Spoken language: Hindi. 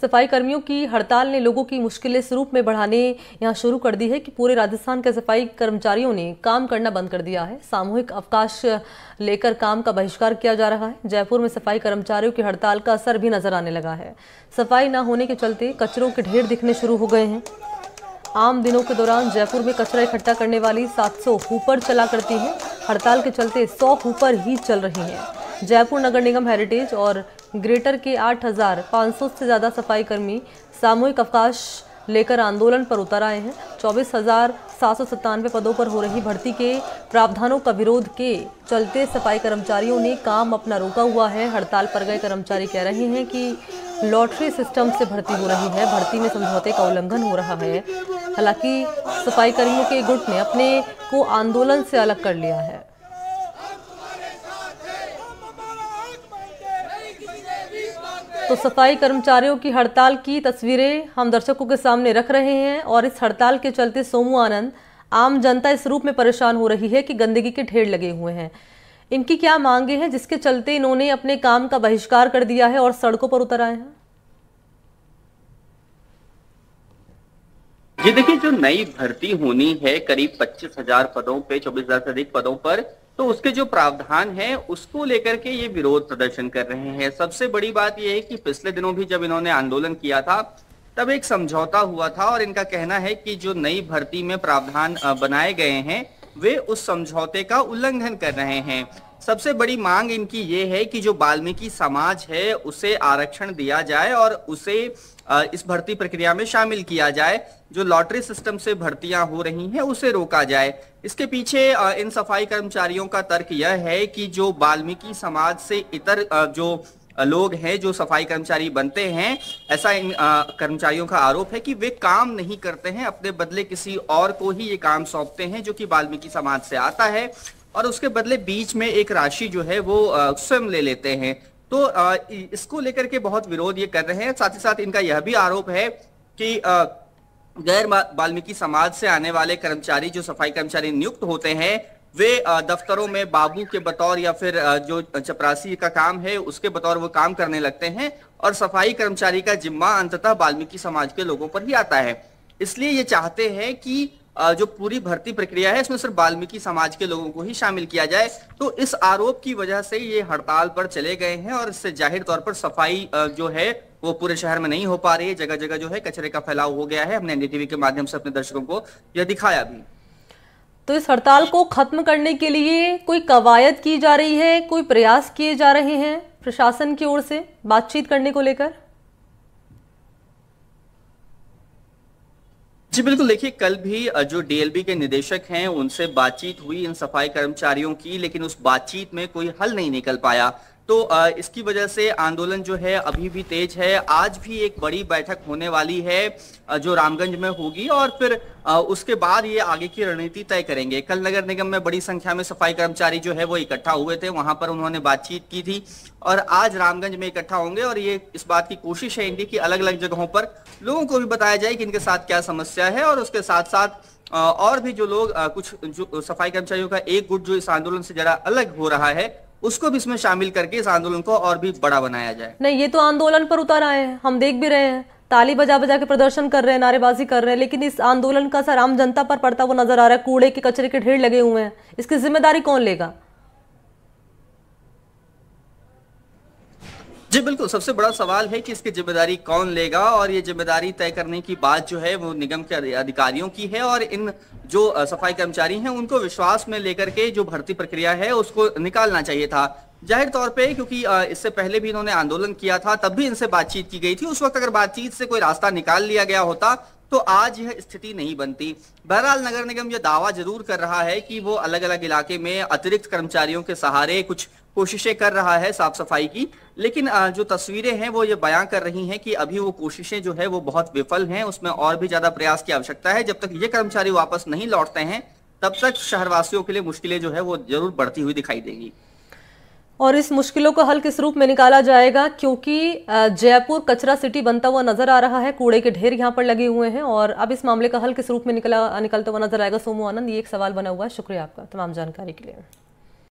सफाई कर्मियों की हड़ताल ने लोगों की मुश्किलें स्वरूप में बढ़ाने यहाँ शुरू कर दी है कि पूरे राजस्थान के सफाई कर्मचारियों ने काम करना बंद कर दिया है सामूहिक अवकाश लेकर काम का बहिष्कार किया जा रहा है जयपुर में सफाई कर्मचारियों की हड़ताल का असर भी नजर आने लगा है सफाई न होने के चलते कचरों के ढेर दिखने शुरू हो गए हैं आम दिनों के दौरान जयपुर में कचरा इकट्ठा करने वाली सात सौ चला करती है हड़ताल के चलते सौ ऊपर ही चल रही हैं जयपुर नगर निगम हेरिटेज और ग्रेटर के 8,500 से ज़्यादा सफाई कर्मी सामूहिक अवकाश लेकर आंदोलन पर उतर आए हैं चौबीस हजार सात सौ सत्तानवे पदों पर हो रही भर्ती के प्रावधानों का विरोध के चलते सफाई कर्मचारियों ने काम अपना रोका हुआ है हड़ताल पर गए कर्मचारी कह रहे हैं कि लॉटरी सिस्टम से भर्ती हो रही है भर्ती में समझौते का उल्लंघन हो रहा है हालांकि सफाई कर्मियों के गुट ने अपने को आंदोलन से अलग कर लिया है तो सफाई कर्मचारियों की हड़ताल की तस्वीरें हम दर्शकों के सामने रख रहे हैं और इस हड़ताल के चलते सोमू आनंद आम जनता इस रूप में परेशान हो रही है कि गंदगी के ढेर लगे हुए हैं इनकी क्या मांगे हैं जिसके चलते इन्होंने अपने काम का बहिष्कार कर दिया है और सड़कों पर उतर आए हैं जी देखिए जो नई भर्ती होनी है करीब पच्चीस हजार पदों पे चौबीस हजार से अधिक पदों पर तो उसके जो प्रावधान है उसको लेकर के ये विरोध प्रदर्शन कर रहे हैं सबसे बड़ी बात यह है कि पिछले दिनों भी जब इन्होंने आंदोलन किया था तब एक समझौता हुआ था और इनका कहना है कि जो नई भर्ती में प्रावधान बनाए गए हैं वे उस समझौते का उल्लंघन कर रहे हैं सबसे बड़ी मांग इनकी ये है कि जो वाल्मीकि समाज है उसे आरक्षण दिया जाए और उसे इस भर्ती प्रक्रिया में शामिल किया जाए जो लॉटरी सिस्टम से भर्तियां हो रही हैं उसे रोका जाए इसके पीछे इन सफाई कर्मचारियों का तर्क यह है कि जो वाल्मीकि समाज से इतर जो लोग हैं जो सफाई कर्मचारी बनते हैं ऐसा इन कर्मचारियों का आरोप है कि वे काम नहीं करते हैं अपने बदले किसी और को ही ये काम सौंपते हैं जो कि वाल्मीकि समाज से आता है और उसके बदले बीच में एक राशि जो है वो स्वयं ले लेते हैं तो इसको लेकर के बहुत विरोध ये कर रहे हैं साथ ही साथ इनका यह भी आरोप है कि गैर वाल्मीकि समाज से आने वाले कर्मचारी जो सफाई कर्मचारी नियुक्त होते हैं वे दफ्तरों में बाबू के बतौर या फिर जो चपरासी का काम है उसके बतौर वो काम करने लगते हैं और सफाई कर्मचारी का जिम्मा अंततः वाल्मीकि समाज के लोगों पर ही आता है इसलिए ये चाहते हैं कि जो पूरी भर्ती प्रक्रिया है इसमें सिर्फ वाल्मीकि समाज के लोगों को ही शामिल किया जाए तो इस आरोप की वजह से ये हड़ताल पर चले गए हैं और इससे जाहिर तौर पर सफाई जो है वो पूरे शहर में नहीं हो पा रही है जगह जगह जो है कचरे का फैलाव हो गया है हमने एनडीटीवी के माध्यम से अपने दर्शकों को यह दिखाया भी तो इस हड़ताल को खत्म करने के लिए कोई कवायद की जा रही है कोई प्रयास किए जा रहे हैं प्रशासन की ओर से बातचीत करने को लेकर जी बिल्कुल देखिए कल भी जो डीएलबी के निदेशक हैं उनसे बातचीत हुई इन सफाई कर्मचारियों की लेकिन उस बातचीत में कोई हल नहीं निकल पाया तो इसकी वजह से आंदोलन जो है अभी भी तेज है आज भी एक बड़ी बैठक होने वाली है जो रामगंज में होगी और फिर उसके बाद ये आगे की रणनीति तय करेंगे कल नगर निगम में बड़ी संख्या में सफाई कर्मचारी जो है वो इकट्ठा हुए थे वहां पर उन्होंने बातचीत की थी और आज रामगंज में इकट्ठा होंगे और ये इस बात की कोशिश है इनकी कि अलग अलग जगहों पर लोगों को भी बताया जाए कि इनके साथ क्या समस्या है और उसके साथ साथ और भी जो लोग कुछ जो सफाई कर्मचारियों का एक गुट जो इस आंदोलन से जरा अलग हो रहा है उसको भी इसमें शामिल करके इस आंदोलन को और भी बड़ा बनाया जाए नहीं ये तो आंदोलन पर उतर आए हैं हम देख भी रहे हैं ताली बजा बजा के प्रदर्शन कर रहे हैं नारेबाजी कर रहे हैं लेकिन इस आंदोलन का असर आम जनता पर पड़ता हुआ नजर आ रहा है कूड़े के कचरे के ढेर लगे हुए हैं इसकी जिम्मेदारी कौन लेगा जी बिल्कुल सबसे बड़ा सवाल है कि इसकी जिम्मेदारी कौन लेगा और ये जिम्मेदारी तय करने की बात जो है वो निगम के अधिकारियों की है और इन जो सफाई कर्मचारी हैं उनको विश्वास में लेकर के जो भर्ती प्रक्रिया है उसको निकालना चाहिए था जाहिर तौर पे क्योंकि इससे पहले भी इन्होंने आंदोलन किया था तब भी इनसे बातचीत की गई थी उस वक्त अगर बातचीत से कोई रास्ता निकाल लिया गया होता तो आज यह स्थिति नहीं बनती बहरहाल नगर निगम यह दावा जरूर कर रहा है कि वो अलग अलग इलाके में अतिरिक्त कर्मचारियों के सहारे कुछ कोशिशें कर रहा है साफ सफाई की लेकिन जो तस्वीरें हैं वो ये बयां कर रही हैं कि अभी वो कोशिशें जो है वो बहुत विफल हैं उसमें और भी ज्यादा प्रयास की आवश्यकता है जब तक ये कर्मचारी वापस नहीं लौटते हैं तब तक शहरवासियों के लिए मुश्किलें जो है वो जरूर बढ़ती हुई दिखाई देंगी और इस मुश्किलों को हल किस रूप में निकाला जाएगा क्योंकि जयपुर कचरा सिटी बनता हुआ नजर आ रहा है कूड़े के ढेर यहाँ पर लगे हुए हैं और अब इस मामले का हल किस रूप में निकला निकलता हुआ नजर आएगा सोमू आनंद ये एक सवाल बना हुआ है शुक्रिया आपका तमाम जानकारी के लिए